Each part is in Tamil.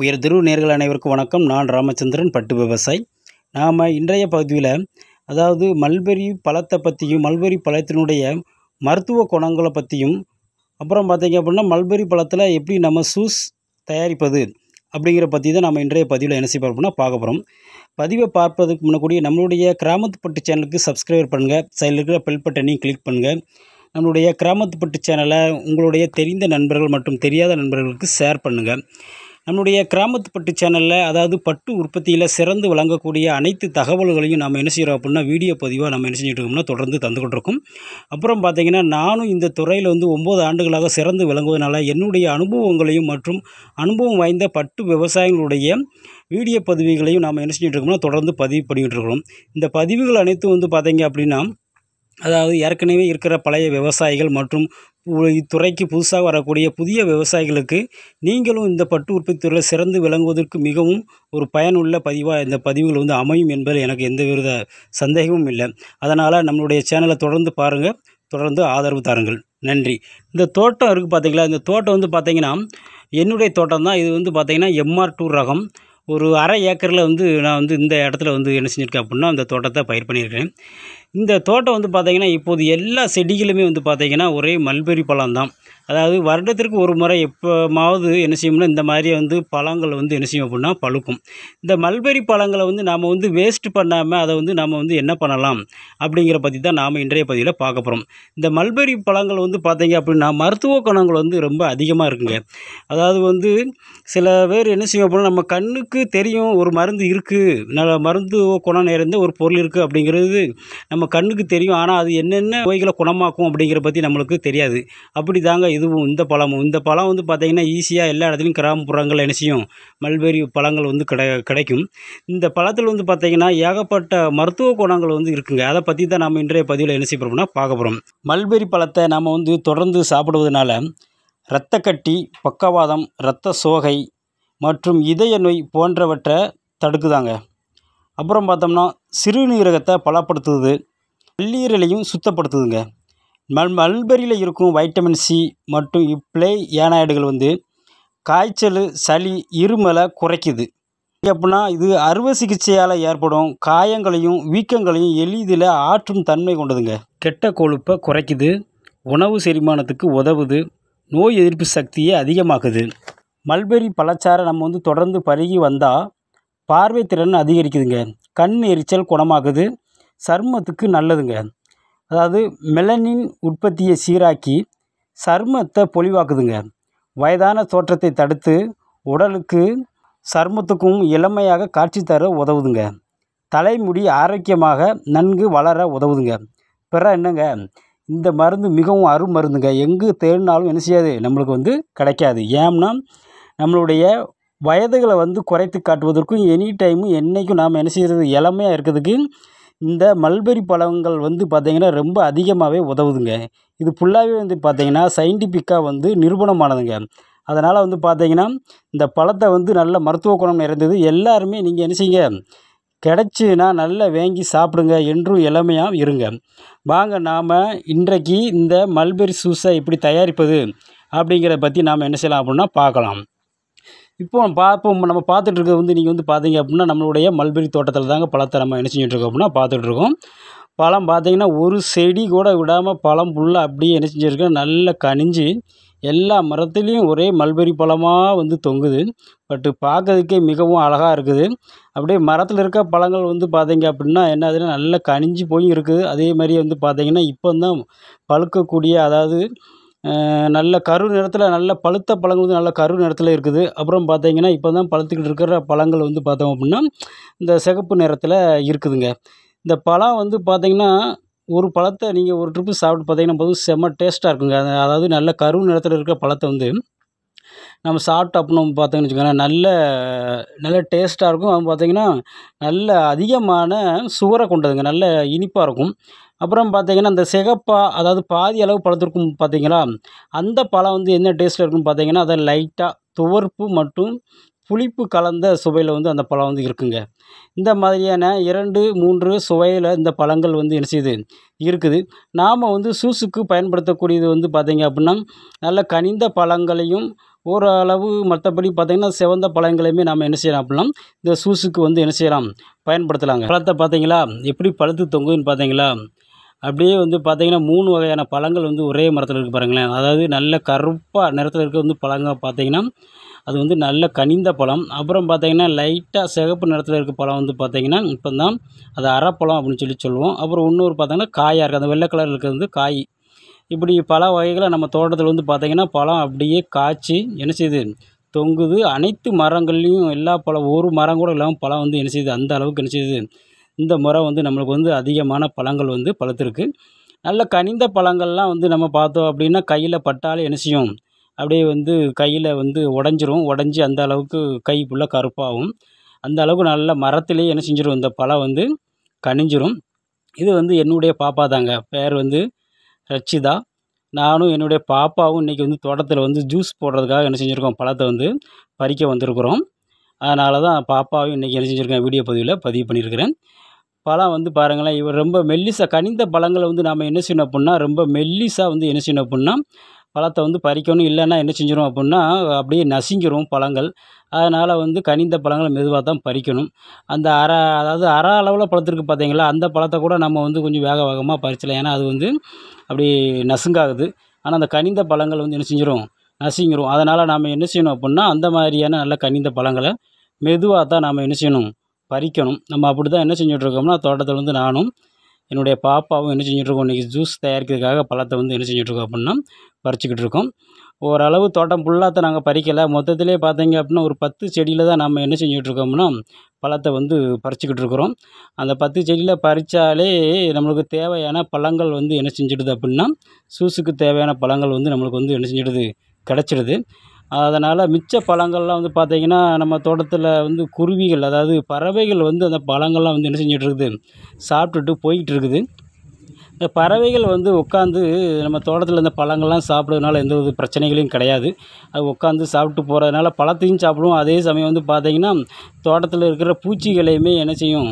உயர் திரு நேர்கள் அனைவருக்கும் வணக்கம் நான் ராமச்சந்திரன் பட்டு விவசாய் நாம் இன்றைய பகுதியில் அதாவது மல்பெரி பழத்தை பற்றியும் மல்பெரி பழத்தினுடைய மருத்துவ குணங்களை பற்றியும் அப்புறம் பார்த்திங்க அப்படின்னா மல்பெரி பழத்தில் எப்படி நம்ம சூஸ் தயாரிப்பது அப்படிங்கிற பற்றி தான் நம்ம இன்றைய பதிவில் என்ன செய்ய போகிறோம்னா பார்க்க போகிறோம் பதிவை பார்ப்பதுக்கு முன்னக்கூடிய நம்மளுடைய கிராமத்துப்பட்டு சேனலுக்கு சப்ஸ்கிரைப் பண்ணுங்கள் சைடில் இருக்கிற பெல் பட்டனையும் கிளிக் பண்ணுங்கள் நம்மளுடைய கிராமத்துப்பட்டு சேனலை உங்களுடைய தெரிந்த நண்பர்கள் மற்றும் தெரியாத நண்பர்களுக்கு ஷேர் பண்ணுங்கள் நம்முடைய கிராமத்து பட்டு சேனலில் அதாவது பட்டு உற்பத்தியில் சிறந்து வழங்கக்கூடிய அனைத்து தகவல்களையும் நம்ம என்ன செய்கிறோம் அப்படின்னா வீடியோ பதிவாக நம்ம என்ன செஞ்சுட்டு தொடர்ந்து தந்துக்கிட்டுருக்கோம் அப்புறம் பார்த்திங்கன்னா நானும் இந்த துறையில் வந்து ஒம்பது ஆண்டுகளாக சிறந்து விளங்குவதனால என்னுடைய அனுபவங்களையும் மற்றும் அனுபவம் வாய்ந்த பட்டு விவசாயிகளுடைய வீடியோ பதிவுகளையும் நாம் என்ன செஞ்சுட்டு இருக்கோம்னா தொடர்ந்து பதிவு பண்ணிக்கிட்டு இருக்கிறோம் இந்த பதிவுகள் அனைத்தும் வந்து பார்த்திங்க அப்படின்னா அதாவது ஏற்கனவே இருக்கிற பழைய விவசாயிகள் மற்றும் இத்துறைக்கு புதுசாக வரக்கூடிய புதிய விவசாயிகளுக்கு நீங்களும் இந்த பட்டு உற்பத்தி துறையில் சிறந்து விளங்குவதற்கு மிகவும் ஒரு பயனுள்ள பதிவாக இந்த பதிவுகள் வந்து அமையும் என்பதில் எனக்கு எந்தவித சந்தேகமும் இல்லை அதனால் நம்மளுடைய சேனலை தொடர்ந்து பாருங்கள் தொடர்ந்து ஆதரவு தாருங்கள் நன்றி இந்த தோட்டம் இருக்குது பார்த்தீங்களா இந்த தோட்டம் வந்து பார்த்திங்கன்னா என்னுடைய தோட்டம் தான் இது வந்து பார்த்திங்கன்னா எம்ஆர் டூ ரகம் ஒரு அரை ஏக்கரில் வந்து நான் வந்து இந்த இடத்துல வந்து என்ன செஞ்சுருக்கேன் அப்படின்னா அந்த தோட்டத்தை பயிர் பண்ணியிருக்கேன் இந்த தோட்டம் வந்து பார்த்திங்கன்னா இப்போது எல்லா செடிகளுமே வந்து பார்த்திங்கன்னா ஒரே மல்பெரி பழம் தான் அதாவது வருடத்திற்கு ஒரு முறை எப்போமாவது என்ன செய்யும்னா இந்த மாதிரி வந்து பழங்கள் வந்து என்ன செய்யும் அப்படின்னா பழுக்கும் இந்த மல்பெரி பழங்களை வந்து நாம் வந்து வேஸ்ட் பண்ணாமல் அதை வந்து நாம் வந்து என்ன பண்ணலாம் அப்படிங்கிற பற்றி தான் நாம் இன்றைய பதிவில் பார்க்க போகிறோம் இந்த மல்பெரி பழங்கள் வந்து பார்த்திங்க அப்படின்னா மருத்துவ குணங்கள் வந்து ரொம்ப அதிகமாக இருக்குங்க அதாவது வந்து சில பேர் என்ன செய்யும் அப்படின்னா நம்ம கண்ணுக்கு தெரியும் ஒரு மருந்து இருக்குது நல்ல மருந்து குணம் நிறைந்த ஒரு பொருள் இருக்குது அப்படிங்கிறது நம்ம நம்ம கண்ணுக்கு தெரியும் ஆனால் அது என்னென்ன நோய்களை குணமாக்கும் அப்படிங்கிற பற்றி நம்மளுக்கு தெரியாது அப்படி தாங்க இதுவும் இந்த பழமும் இந்த பழம் வந்து பார்த்திங்கன்னா ஈஸியாக எல்லா இடத்துலையும் கிராமப்புறங்கள் செய்யும் மல்பெரி பழங்கள் வந்து கிடை கிடைக்கும் இந்த பழத்தில் வந்து பார்த்திங்கன்னா ஏகப்பட்ட மருத்துவ குணங்கள் வந்து இருக்குங்க அதை பற்றி தான் நம்ம இன்றைய பதிவில் என்ன செய்யப்படுறோம்னா பார்க்க போகிறோம் மல்பெரி பழத்தை நம்ம வந்து தொடர்ந்து சாப்பிடுவதனால இரத்தக்கட்டி பக்கவாதம் இரத்த சோகை மற்றும் இதய நோய் போன்றவற்றை தடுக்குதாங்க அப்புறம் பார்த்தோம்னா சிறுநீரகத்தை பலப்படுத்துது கல்லீரலையும் சுத்தப்படுத்துதுங்க மல் மல்பெரியில் இருக்கும் வைட்டமின் சி மற்றும் இப்ளே ஏனாய்டுகள் வந்து காய்ச்சல் சளி இருமலை குறைக்குது அப்படின்னா இது அறுவை சிகிச்சையால் ஏற்படும் காயங்களையும் வீக்கங்களையும் எளிதில் ஆற்றும் தன்மை கொண்டதுங்க கெட்ட கொழுப்பை குறைக்குது உணவு செரிமானத்துக்கு உதவுது நோய் எதிர்ப்பு சக்தியை அதிகமாக்குது மல்பெரி பழச்சாரை நம்ம வந்து தொடர்ந்து பருகி வந்தால் பார்வை திறன் அதிகரிக்குதுங்க கண் எரிச்சல் குணமாக்குது சருமத்துக்கு நல்லதுங்க அதாவது மெலனின் உற்பத்தியை சீராக்கி சருமத்தை பொலிவாக்குதுங்க வயதான தோற்றத்தை தடுத்து உடலுக்கு சருமத்துக்கும் இளமையாக காட்சி தர உதவுதுங்க தலைமுடி ஆரோக்கியமாக நன்கு வளர உதவுதுங்க பிற என்னங்க இந்த மருந்து மிகவும் அருமருந்துங்க எங்கு தேடினாலும் என்ன செய்யாது நம்மளுக்கு வந்து கிடைக்காது ஏம்னா நம்மளுடைய வயதுகளை வந்து குறைத்து காட்டுவதற்கும் எனி டைமும் என்றைக்கும் நாம் என்ன செய்கிறது இளமையாக இருக்கிறதுக்கு இந்த மல்பெரி பழங்கள் வந்து பார்த்திங்கன்னா ரொம்ப அதிகமாகவே உதவுதுங்க இது ஃபுல்லாகவே வந்து பார்த்திங்கன்னா சயின்டிஃபிக்காக வந்து நிரூபணமானதுங்க அதனால் வந்து பார்த்திங்கன்னா இந்த பழத்தை வந்து நல்ல மருத்துவ குணம் நிறைந்தது எல்லாருமே நீங்கள் என்ன செய்யுங்க கிடச்சுனா நல்லா வாங்கி சாப்பிடுங்க என்றும் இளமையாக இருங்க வாங்க நாம் இன்றைக்கு இந்த மல்பெரி ஜூஸை எப்படி தயாரிப்பது அப்படிங்கிறத பற்றி நாம் என்ன செய்யலாம் அப்படின்னா பார்க்கலாம் இப்போ பார்ப்போம் நம்ம பார்த்துட்டு இருக்கிறது வந்து நீங்கள் வந்து பார்த்தீங்க அப்படின்னா நம்மளுடைய மல்பெரி தோட்டத்தில் தாங்க பழத்தை நம்ம என்ன இருக்கோம் அப்படின்னா பார்த்துட்ருக்கோம் பழம் பார்த்திங்கன்னா ஒரு செடி கூட விடாமல் பழம் ஃபுல்லாக அப்படியே என்ன செஞ்சுருக்கோம் நல்லா கனிஞ்சு எல்லா மரத்துலேயும் ஒரே மல்பெரி பழமாக வந்து தொங்குது பட்டு பார்க்கறதுக்கே மிகவும் அழகாக இருக்குது அப்படியே மரத்தில் இருக்க பழங்கள் வந்து பார்த்தீங்க அப்படின்னா என்ன அதுனா நல்லா கனிஞ்சு போய் இருக்குது அதே மாதிரி வந்து பார்த்திங்கன்னா இப்போ தான் பழுக்கக்கூடிய அதாவது நல்ல கரு நிறத்தில் நல்ல பழுத்த பழங்கள் வந்து நல்ல கரு நிறத்தில் இருக்குது அப்புறம் பார்த்தீங்கன்னா இப்போ தான் பழுத்துக்கிட்டு இருக்கிற பழங்கள் வந்து பார்த்தோம் அப்படின்னா இந்த சிகப்பு நிறத்தில் இருக்குதுங்க இந்த பழம் வந்து பார்த்திங்கன்னா ஒரு பழத்தை நீங்கள் ஒரு ட்ரிப்பு சாப்பிட்டு பார்த்தீங்கன்னா போதும் செம்ம டேஸ்ட்டாக இருக்குங்க அதாவது நல்ல கரு நிறத்தில் இருக்கிற பழத்தை வந்து நம்ம சாப்பிட்டு அப்படின்னு பார்த்தோம்னு வச்சுக்கோங்களேன் நல்ல நல்ல டேஸ்ட்டாக இருக்கும் அது பார்த்திங்கன்னா நல்ல அதிகமான சுகரை கொண்டதுங்க நல்ல இனிப்பாக இருக்கும் அப்புறம் பார்த்தீங்கன்னா அந்த சிகப்பாக அதாவது பாதி அளவு பழத்திற்கும் பார்த்தீங்களா அந்த பழம் வந்து என்ன டேஸ்ட்டில் இருக்குன்னு பார்த்தீங்கன்னா அதை லைட்டாக துவர்ப்பு மற்றும் புளிப்பு கலந்த சுவையில் வந்து அந்த பழம் வந்து இருக்குங்க இந்த மாதிரியான இரண்டு மூன்று சுவையில் இந்த பழங்கள் வந்து என்ன செய்யுது இருக்குது நாம் வந்து சூஸுக்கு பயன்படுத்தக்கூடியது வந்து பார்த்தீங்க அப்படின்னா நல்ல கனிந்த பழங்களையும் ஓரளவு மற்றபடி பார்த்திங்கன்னா சிவந்த பழங்களையுமே நாம் என்ன செய்யலாம் அப்படின்னா இந்த சூஸுக்கு வந்து என்ன செய்யலாம் பயன்படுத்தலாங்க பழத்தை பார்த்தீங்களா எப்படி பழுத்து தொங்குதுன்னு பார்த்தீங்களா அப்படியே வந்து பார்த்தீங்கன்னா மூணு வகையான பழங்கள் வந்து ஒரே மரத்தில் இருக்குது பாருங்களேன் அதாவது நல்ல கருப்பாக நிறத்தில் இருக்க வந்து பழங்கள் பார்த்தீங்கன்னா அது வந்து நல்ல கனிந்த பழம் அப்புறம் பார்த்தீங்கன்னா லைட்டாக சிகப்பு நிறத்தில் இருக்க பழம் வந்து பார்த்தீங்கன்னா இப்போ தான் அது அறப்பழம் அப்படின்னு சொல்லி சொல்லுவோம் அப்புறம் இன்னொரு பார்த்தீங்கன்னா காயாக இருக்குது அந்த வெள்ளை கலரில் இருக்கிறது வந்து காய் இப்படி பல வகைகளை நம்ம தோட்டத்தில் வந்து பார்த்திங்கன்னா பழம் அப்படியே காய்ச்சி என்ன செய்யுது தொங்குது அனைத்து மரங்கள்லேயும் எல்லா பழம் ஒரு மரம் கூட இல்லாமல் பழம் வந்து என்ன செய்யுது அந்த அளவுக்கு என்ன செய்யுது இந்த முறை வந்து நம்மளுக்கு வந்து அதிகமான பழங்கள் வந்து பழுத்திருக்கு நல்ல கனிந்த பழங்கள்லாம் வந்து நம்ம பார்த்தோம் அப்படின்னா கையில் பட்டாலே என்ன செய்யும் அப்படியே வந்து கையில் வந்து உடஞ்சிரும் உடஞ்சி அந்த அளவுக்கு கை ஃபுல்லாக கருப்பாகும் அந்த அளவுக்கு நல்ல மரத்துலேயே என்ன செஞ்சிடும் இந்த பழம் வந்து கனிஞ்சிரும் இது வந்து என்னுடைய பாப்பா தாங்க பேர் வந்து ரட்சிதா நானும் என்னுடைய பாப்பாவும் இன்றைக்கி வந்து தோட்டத்தில் வந்து ஜூஸ் போடுறதுக்காக என்ன செஞ்சுருக்கோம் பழத்தை வந்து பறிக்க வந்திருக்கிறோம் அதனால தான் பாப்பாவும் இன்றைக்கி என்ன செஞ்சுருக்கேன் வீடியோ பதிவில் பதிவு பண்ணியிருக்கிறேன் பழம் வந்து பாருங்களேன் இவர் ரொம்ப மெல்லிசாக கனிந்த பழங்களை வந்து நாம் என்ன செய்யணும் அப்படின்னா ரொம்ப மெல்லிசாக வந்து என்ன செய்யணும் அப்படின்னா பழத்தை வந்து பறிக்கணும் இல்லைன்னா என்ன செஞ்சிடும் அப்படின்னா அப்படியே நசிஞ்சிரும் பழங்கள் அதனால் வந்து கனிந்த பழங்களை மெதுவாக தான் பறிக்கணும் அந்த அற அதாவது அற அளவில் பழத்திற்கு பார்த்தீங்களா அந்த பழத்தை கூட நம்ம வந்து கொஞ்சம் வேக வேகமாக பறிச்சலாம் ஏன்னா அது வந்து அப்படி நசுங்காகுது ஆனால் அந்த கனிந்த பழங்கள் வந்து என்ன செஞ்சிடும் நசுங்கிரும் அதனால் நாம் என்ன செய்யணும் அப்படின்னா அந்த மாதிரியான நல்ல கனிந்த பழங்களை மெதுவாக தான் நாம் என்ன செய்யணும் பறிக்கணும் நம்ம அப்படி தான் என்ன செஞ்சுட்ருக்கோம்னா தோட்டத்தில் வந்து நானும் என்னுடைய பாப்பாவும் என்ன செஞ்சுட்ருக்கோம் இன்றைக்கி ஜூஸ் தயாரிக்கிறதுக்காக பழத்தை வந்து என்ன செஞ்சுட்ருக்கோம் அப்படின்னா பறிச்சிக்கிட்டு இருக்கோம் ஓரளவு தோட்டம் ஃபுல்லாக நாங்கள் பறிக்கலை மொத்தத்திலே பார்த்தீங்க அப்படின்னா ஒரு பத்து செடியில் தான் நம்ம என்ன செஞ்சிட்ருக்கோம்னா பழத்தை வந்து பறிச்சிக்கிட்டு இருக்கிறோம் அந்த பத்து செடியில் பறித்தாலே நம்மளுக்கு தேவையான பழங்கள் வந்து என்ன செஞ்சிடுது அப்படின்னா சூஸுக்கு தேவையான பழங்கள் வந்து நம்மளுக்கு வந்து என்ன செஞ்சிடுது கிடச்சிடுது அதனால் மிச்ச பழங்கள்லாம் வந்து பார்த்திங்கன்னா நம்ம தோட்டத்தில் வந்து குருவிகள் அதாவது பறவைகள் வந்து அந்த பழங்கள்லாம் வந்து என்ன செஞ்சிட்ருக்குது சாப்பிட்டுட்டு இருக்குது இந்த பறவைகள் வந்து உட்காந்து நம்ம தோட்டத்தில் இந்த பழங்கள்லாம் சாப்பிட்றதுனால எந்த ஒரு பிரச்சனைகளையும் கிடையாது அது உட்காந்து சாப்பிட்டு போகிறதுனால பழத்தையும் சாப்பிடுவோம் அதே சமயம் வந்து பார்த்திங்கன்னா தோட்டத்தில் இருக்கிற பூச்சிகளையுமே என்ன செய்யும்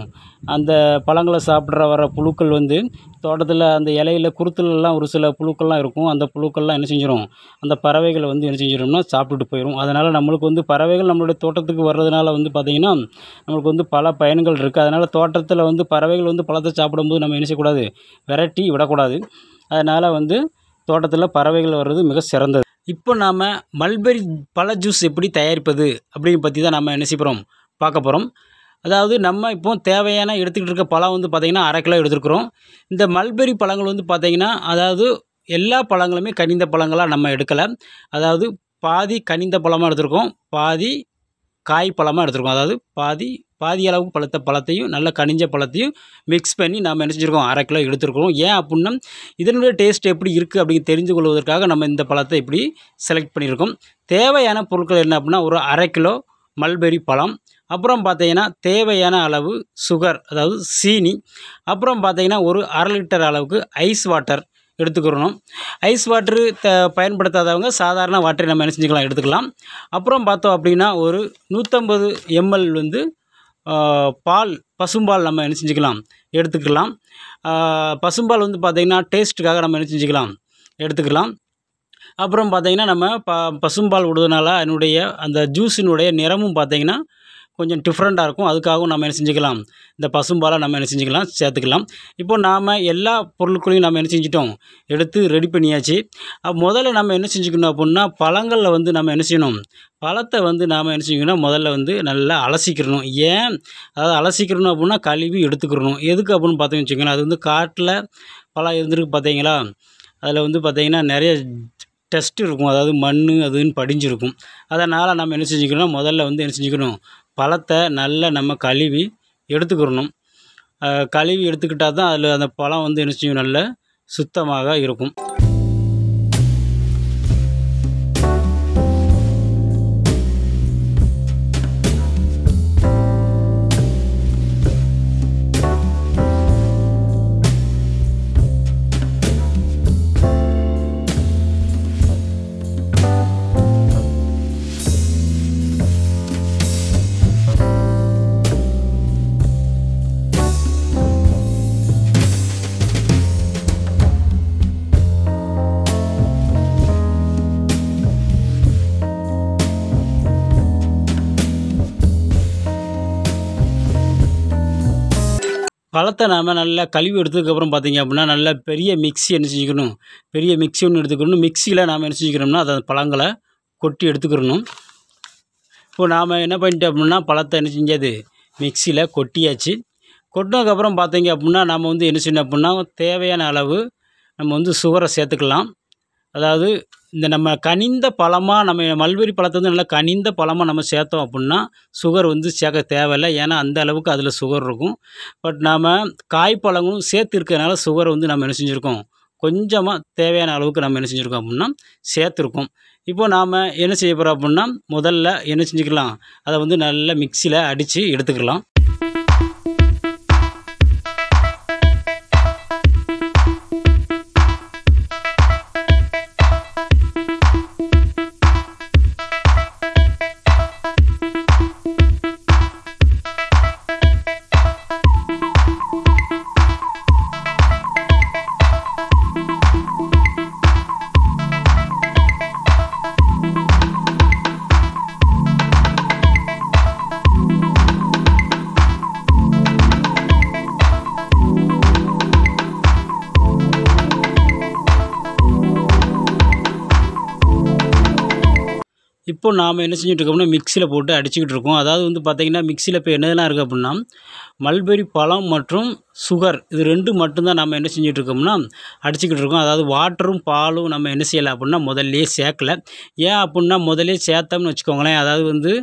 அந்த பழங்களை சாப்பிட்ற வர புழுக்கள் வந்து தோட்டத்தில் அந்த இலையில குருத்துலலாம் ஒரு சில புழுக்கள்லாம் இருக்கும் அந்த புழுக்கள்லாம் என்ன செஞ்சிடும் அந்த பறவைகளை வந்து என்ன செஞ்சிடும்னா சாப்பிட்டுட்டு போயிடும் அதனால் நம்மளுக்கு வந்து பறவைகள் நம்மளுடைய தோட்டத்துக்கு வர்றதுனால வந்து பார்த்திங்கன்னா நம்மளுக்கு வந்து பல பயன்கள் இருக்குது அதனால் தோட்டத்தில் வந்து பறவைகள் வந்து பழத்தை சாப்பிடும்போது நம்ம என்ன செய்யக்கூடாது வெரைட்டி விடக்கூடாது அதனால் வந்து தோட்டத்தில் பறவைகள் வர்றது மிக சிறந்தது இப்போ நாம் மல்பெரி பழ ஜூஸ் எப்படி தயாரிப்பது அப்படின்னு பற்றி தான் நம்ம என்ன செய்கிறோம் பார்க்க போகிறோம் அதாவது நம்ம இப்போ தேவையான எடுத்துக்கிட்டு இருக்க பழம் வந்து பார்த்திங்கன்னா அரை கிலோ எடுத்துருக்குறோம் இந்த மல்பெரி பழங்கள் வந்து பார்த்திங்கன்னா அதாவது எல்லா பழங்களுமே கனிந்த பழங்களாக நம்ம எடுக்கலை அதாவது பாதி கனிந்த பழமாக எடுத்திருக்கோம் பாதி காய் பழமாக எடுத்திருக்கோம் அதாவது பாதி பாதி அளவுக்கு பழுத்த பழத்தையும் நல்ல கனிஞ்ச பழத்தையும் மிக்ஸ் பண்ணி நம்ம நினச்சிருக்கோம் அரை கிலோ எடுத்துருக்கோம் ஏன் அப்படின்னா இதனுடைய டேஸ்ட் எப்படி இருக்குது அப்படின்னு தெரிஞ்சு கொள்வதற்காக நம்ம இந்த பழத்தை இப்படி செலக்ட் பண்ணியிருக்கோம் தேவையான பொருட்கள் என்ன அப்படின்னா ஒரு அரை கிலோ மல்பெரி பழம் அப்புறம் பார்த்தீங்கன்னா தேவையான அளவு சுகர் அதாவது சீனி அப்புறம் பார்த்தீங்கன்னா ஒரு அரை லிட்டர் அளவுக்கு ஐஸ் வாட்டர் எடுத்துக்கிறணும் ஐஸ் வாட்ரு த பயன்படுத்தாதவங்க சாதாரண வாட்டரை நம்ம என்ன செஞ்சுக்கலாம் எடுத்துக்கலாம் அப்புறம் பார்த்தோம் அப்படின்னா ஒரு நூற்றம்பது எம்எல் வந்து பால் பசும்பால் நம்ம என்ன செஞ்சுக்கலாம் எடுத்துக்கலாம் பசும்பால் வந்து பார்த்திங்கன்னா டேஸ்ட்டுக்காக நம்ம என்ன செஞ்சுக்கலாம் எடுத்துக்கலாம் அப்புறம் பார்த்திங்கன்னா நம்ம ப பசும்பால் விடுவதனால அதனுடைய அந்த ஜூஸினுடைய நிறமும் பார்த்திங்கன்னா கொஞ்சம் டிஃப்ரெண்ட்டாக இருக்கும் அதுக்காகவும் நம்ம என்ன செஞ்சுக்கலாம் இந்த பசும்பாலை நம்ம என்ன செஞ்சுக்கலாம் சேர்த்துக்கலாம் இப்போது நாம் எல்லா பொருட்களையும் நம்ம என்ன செஞ்சிட்டோம் எடுத்து ரெடி பண்ணியாச்சு முதல்ல நம்ம என்ன செஞ்சுக்கணும் அப்படின்னா பழங்களில் வந்து நம்ம என்ன செய்யணும் பழத்தை வந்து நாம் என்ன செஞ்சுக்கணும் முதல்ல வந்து நல்லா அலசிக்கிறணும் ஏன் அதாவது அலசிக்கிறணும் அப்படின்னா கழுவி எடுத்துக்கிறணும் எதுக்கு அப்படின்னு பார்த்தீங்கன்னு வச்சுக்கோங்களேன் அது வந்து காட்டில் பழம் இருந்திருக்கு பார்த்தீங்களா அதில் வந்து பார்த்திங்கன்னா நிறைய டெஸ்ட் இருக்கும் அதாவது மண் அதுன்னு படிஞ்சிருக்கும் அதனால் நம்ம என்ன செஞ்சுக்கணும் முதல்ல வந்து என்ன செஞ்சுக்கணும் பழத்தை நல்லா நம்ம கழுவி எடுத்துக்கிடணும் கழுவி எடுத்துக்கிட்டால் தான் அதில் அந்த பழம் வந்து என்ன செய்யும் நல்ல சுத்தமாக இருக்கும் பழத்தை நாம் நல்லா கழுவி எடுத்ததுக்கப்புறம் பார்த்திங்க அப்படின்னா நல்லா பெரிய மிக்ஸி என்ன செஞ்சுக்கணும் பெரிய மிக்ஸி ஒன்று எடுத்துக்கணும் மிக்ஸியில் நாம் என்ன செஞ்சுக்கணும்னா அதை பழங்களை கொட்டி எடுத்துக்கிறணும் இப்போ நாம் என்ன பண்ணிட்டோம் அப்படின்னா பழத்தை என்ன செஞ்சது மிக்சியில் கொட்டியாச்சு கொட்டினதுக்கப்புறம் பார்த்திங்க அப்படின்னா நம்ம வந்து என்ன செய்யணும் அப்படின்னா தேவையான அளவு நம்ம வந்து சுகரை சேர்த்துக்கலாம் அதாவது இந்த நம்ம கனிந்த பழமாக நம்ம மல்பெரி பழத்தை வந்து நல்லா கனிந்த பழமாக நம்ம சேர்த்தோம் அப்புடின்னா சுகர் வந்து சேர்க்க தேவையில்லை ஏன்னா அந்த அளவுக்கு அதில் சுகர் இருக்கும் பட் நாம் காய்ப்பழங்களும் சேர்த்து இருக்கிறதுனால சுகர் வந்து நம்ம என்ன செஞ்சுருக்கோம் கொஞ்சமாக தேவையான அளவுக்கு நம்ம என்ன செஞ்சுருக்கோம் அப்படின்னா சேர்த்துருக்கோம் இப்போது நாம் என்ன செய்ய போகிறோம் அப்படின்னா முதல்ல என்ன செஞ்சுக்கலாம் அதை வந்து நல்லா மிக்சியில் அடித்து எடுத்துக்கலாம் இப்போ நாம் என்ன செஞ்சுட்டு இருக்கோம்னா மிக்சியில் போட்டு அடிச்சுக்கிட்டு இருக்கோம் அதாவது வந்து பார்த்திங்கன்னா மிக்சியில் இப்போ என்னதெல்லாம் இருக்குது அப்படின்னா மல்பெரி பழம் மற்றும் சுகர் இது ரெண்டு மட்டும்தான் நம்ம என்ன செஞ்சுட்டு இருக்கோம்னா அடிச்சுக்கிட்டு இருக்கோம் அதாவது வாட்டரும் பாலும் நம்ம என்ன செய்யலை அப்படின்னா முதல்லையே சேர்க்கலை ஏன் அப்படின்னா முதல்லே சேர்த்தோம்னு வச்சுக்கோங்களேன் அதாவது வந்து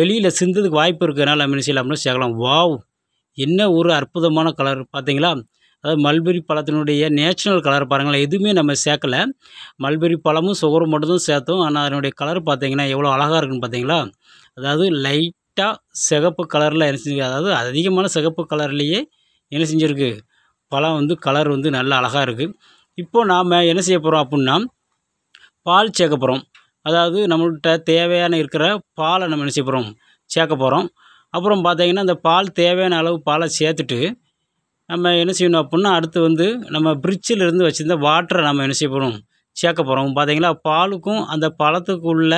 வெளியில் சிந்ததுக்கு வாய்ப்பு இருக்கிறதுனால நம்ம என்ன செய்யலாம் அப்படின்னா சேர்க்கலாம் வாவ் என்ன ஒரு அற்புதமான கலர் பார்த்தீங்களா அதாவது மல்பெரி பழத்தினுடைய நேச்சுரல் கலர் பாருங்களேன் எதுவுமே நம்ம சேர்க்கலை மல்பெரி பழமும் சுகரும் மட்டும்தான் சேர்த்தோம் ஆனால் அதனுடைய கலர் பார்த்திங்கன்னா எவ்வளோ அழகாக இருக்குன்னு பார்த்தீங்களா அதாவது லைட்டாக சிகப்பு கலரில் என்ன செஞ்சு அதாவது அதிகமான சிகப்பு கலர்லேயே என்ன செஞ்சுருக்கு பழம் வந்து கலர் வந்து நல்லா அழகாக இருக்குது இப்போது நாம் என்ன செய்ய போகிறோம் அப்புடின்னா பால் சேர்க்க போகிறோம் அதாவது நம்மள்கிட்ட தேவையான இருக்கிற பாலை நம்ம என்ன செய்ய போகிறோம் சேர்க்க போகிறோம் அப்புறம் பார்த்தீங்கன்னா அந்த பால் தேவையான அளவு பாலை சேர்த்துட்டு நம்ம என்ன செய்யணும் அப்புடின்னா அடுத்து வந்து நம்ம இருந்து வச்சுருந்த வாட்டரை நம்ம என்ன செய்ய போகிறோம் சேர்க்க போகிறோம் பார்த்தீங்களா பாலுக்கும் அந்த பழத்துக்கு உள்ள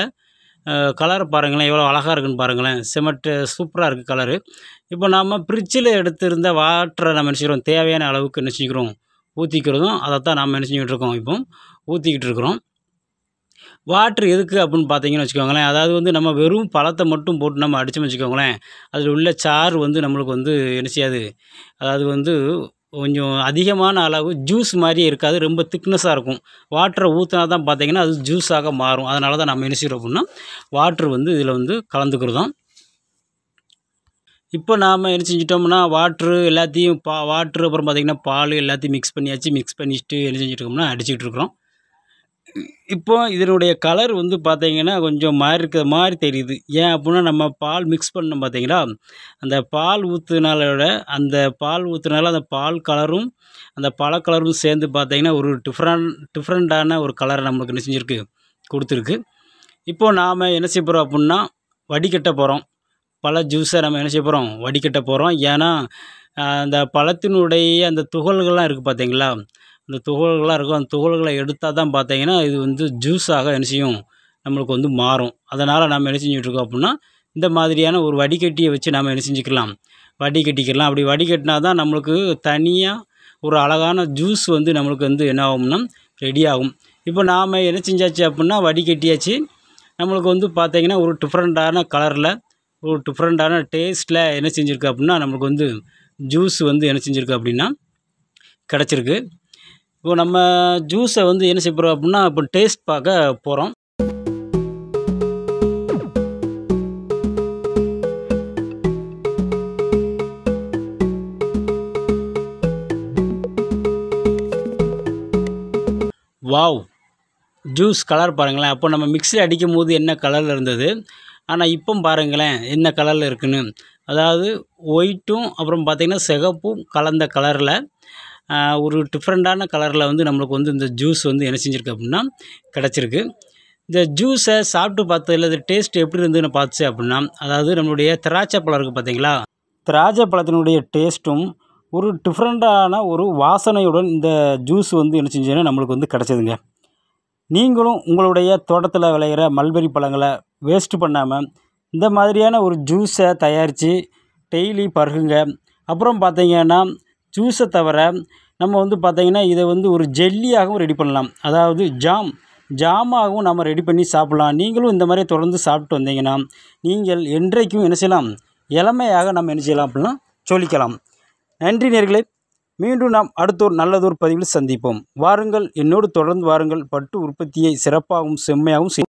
கலர் பாருங்களேன் எவ்வளோ அழகாக இருக்குன்னு பாருங்களேன் சிமெண்ட்டு சூப்பராக இருக்குது கலரு இப்போ நம்ம ஃப்ரிட்ஜில் எடுத்திருந்த வாட்டரை நம்ம செய்கிறோம் தேவையான அளவுக்கு நினச்சிக்கிறோம் ஊற்றிக்கிறதும் அதைத்தான் நாம் என்ன செஞ்சுக்கிட்டு இருக்கோம் இப்போ ஊற்றிக்கிட்டு இருக்கிறோம் வாட்ரு எதுக்கு அப்படின்னு பார்த்தீங்கன்னு வச்சுக்கோங்களேன் அதாவது வந்து நம்ம வெறும் பழத்தை மட்டும் போட்டு நம்ம அடித்தோம் வச்சுக்கோங்களேன் அதில் உள்ள சாறு வந்து நம்மளுக்கு வந்து என்ன செய்யாது அதாவது வந்து கொஞ்சம் அதிகமான அளவு ஜூஸ் மாதிரி இருக்காது ரொம்ப திக்னஸாக இருக்கும் வாட்டரை ஊற்றினா தான் பார்த்திங்கன்னா அது ஜூஸாக மாறும் அதனால தான் நம்ம என்ன செய்கிறோம் அப்படின்னா வாட்ரு வந்து இதில் வந்து கலந்துக்கிறதும் இப்போ நாம் என்ன செஞ்சிட்டோம்னா வாட்ரு எல்லாத்தையும் பா வாட்ரு அப்புறம் பார்த்திங்கன்னா பால் எல்லாத்தையும் மிக்ஸ் பண்ணியாச்சு மிக்ஸ் பண்ணிட்டு என்ன செஞ்சுட்டு இருக்கோம்னா அடிச்சுட்டு இருக்கிறோம் இப்போ இதனுடைய கலர் வந்து பார்த்திங்கன்னா கொஞ்சம் மாறி இருக்கிற மாதிரி தெரியுது ஏன் அப்படின்னா நம்ம பால் மிக்ஸ் பண்ணோம் பார்த்தீங்களா அந்த பால் ஊற்றுனால அந்த பால் ஊற்றுனால அந்த பால் கலரும் அந்த பழ கலரும் சேர்ந்து பார்த்திங்கன்னா ஒரு டிஃப்ரெண்ட் டிஃப்ரெண்ட்டான ஒரு கலரை நம்மளுக்கு என்ன செஞ்சுருக்கு கொடுத்துருக்கு இப்போது நாம் என்ன செய்ய போகிறோம் அப்புடின்னா வடிகட்ட போகிறோம் பல ஜூஸை நம்ம என்ன செய்ய போகிறோம் வடிகட்ட போகிறோம் ஏன்னா அந்த பழத்தினுடைய அந்த துகள்கள்லாம் இருக்குது பார்த்தீங்களா இந்த துகள்கள்லாம் இருக்கும் அந்த துகள்களை எடுத்தால் தான் பார்த்தீங்கன்னா இது வந்து ஜூஸாக என்ன செய்யும் நம்மளுக்கு வந்து மாறும் அதனால் நம்ம என்ன செஞ்சுட்ருக்கோம் அப்படின்னா இந்த மாதிரியான ஒரு வடிகட்டியை வச்சு நம்ம என்ன செஞ்சுக்கலாம் வடிகட்டிக்கலாம் அப்படி வடிகட்டினா தான் நம்மளுக்கு தனியாக ஒரு அழகான ஜூஸ் வந்து நம்மளுக்கு வந்து என்ன ஆகும்னா ரெடி ஆகும் இப்போ நாம் என்ன செஞ்சாச்சு அப்படின்னா வடிகட்டியாச்சு நம்மளுக்கு வந்து பார்த்திங்கன்னா ஒரு டிஃப்ரெண்ட்டான கலரில் ஒரு டிஃப்ரெண்ட்டான டேஸ்ட்டில் என்ன செஞ்சுருக்கு அப்படின்னா நம்மளுக்கு வந்து ஜூஸ் வந்து என்ன செஞ்சுருக்கு அப்படின்னா கிடச்சிருக்கு இப்போ நம்ம ஜூஸை வந்து என்ன செய்ய போகிறோம் அப்படின்னா இப்போ டேஸ்ட் பார்க்க போகிறோம் வாவ் ஜூஸ் கலர் பாருங்களேன் அப்போ நம்ம மிக்சியில் அடிக்கும் போது என்ன கலரில் இருந்தது ஆனால் இப்போ பாருங்களேன் என்ன கலரில் இருக்குன்னு அதாவது ஒயிட்டும் அப்புறம் பார்த்திங்கன்னா சிகப்பும் கலந்த கலரில் ஒரு டிஃப்ரெண்ட்டான கலரில் வந்து நம்மளுக்கு வந்து இந்த ஜூஸ் வந்து என்ன செஞ்சுருக்கு அப்படின்னா கிடச்சிருக்கு இந்த ஜூஸை சாப்பிட்டு பார்த்து இல்லை டேஸ்ட் எப்படி இருந்துன்னு பார்த்துச்சு அப்படின்னா அதாவது நம்மளுடைய திராட்சை பழம் இருக்குது பார்த்தீங்களா திராட்சை பழத்தினுடைய டேஸ்ட்டும் ஒரு டிஃப்ரெண்ட்டான ஒரு வாசனையுடன் இந்த ஜூஸ் வந்து என்ன செஞ்சதுன்னா நம்மளுக்கு வந்து கிடச்சிதுங்க நீங்களும் உங்களுடைய தோட்டத்தில் விளையிற மல்பெரி பழங்களை வேஸ்ட் பண்ணாமல் இந்த மாதிரியான ஒரு ஜூஸை தயாரித்து டெய்லி பருகுங்க அப்புறம் பார்த்தீங்கன்னா ஜூஸை தவிர நம்ம வந்து பார்த்திங்கன்னா இதை வந்து ஒரு ஜெல்லியாகவும் ரெடி பண்ணலாம் அதாவது ஜாம் ஜாமாகவும் நம்ம ரெடி பண்ணி சாப்பிட்லாம் நீங்களும் இந்த மாதிரி தொடர்ந்து சாப்பிட்டு வந்தீங்கன்னா நீங்கள் என்றைக்கும் என்ன செய்யலாம் இளமையாக நம்ம என்ன செய்யலாம் அப்படின்னா சொல்லிக்கலாம் நன்றி நேர்களை மீண்டும் நாம் அடுத்தோர் நல்லதொரு பதிவில் சந்திப்போம் வாருங்கள் என்னோடு தொடர்ந்து வாருங்கள் பட்டு உற்பத்தியை சிறப்பாகவும் செம்மையாகவும்